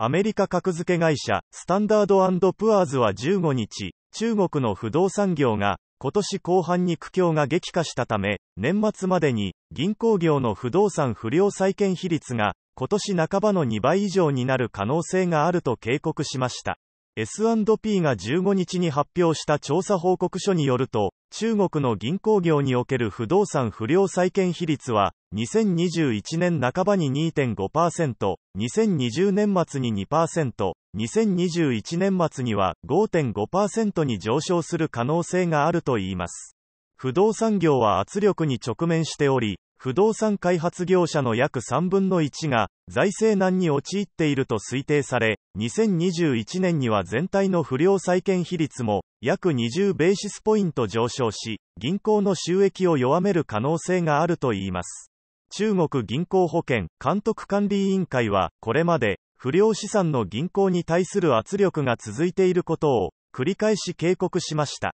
アメリカ格付け会社、スタンダードプアーズは15日、中国の不動産業が、今年後半に苦境が激化したため、年末までに、銀行業の不動産不良債権比率が、今年半ばの2倍以上になる可能性があると警告しました。S&P が15日に発表した調査報告書によると、中国の銀行業における不動産不良債権比率は、2021年半ばに2.5%、2020年末に2%、2021年末には5.5%に上昇する可能性があるといいます。不動産業は圧力に直面しており、不動産開発業者の約3分の1が財政難に陥っていると推定され、2021年には全体の不良債権比率も約20ベーシスポイント上昇し、銀行の収益を弱める可能性があるといいます。中国銀行保険監督管理委員会は、これまで不良資産の銀行に対する圧力が続いていることを繰り返し警告しました。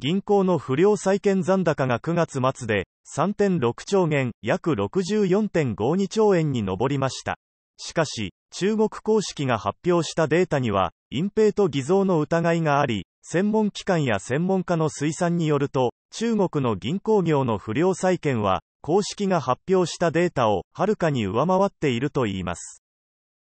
銀行の不良債権残高が9月末で3.6兆元約64.52兆円に上りましたしかし中国公式が発表したデータには隠蔽と偽造の疑いがあり専門機関や専門家の推算によると中国の銀行業の不良債権は公式が発表したデータをはるかに上回っているといいます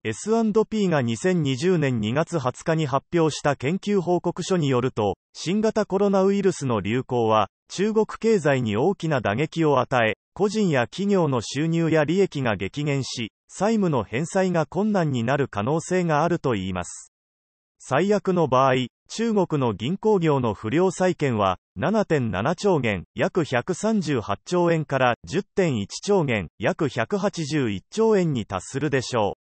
S&P が2020年2月20日に発表した研究報告書によると、新型コロナウイルスの流行は、中国経済に大きな打撃を与え、個人や企業の収入や利益が激減し、債務の返済が困難になる可能性があるといいます。最悪の場合、中国の銀行業の不良債権は、7.7兆元、約138兆円から10.1兆元、約181兆円に達するでしょう。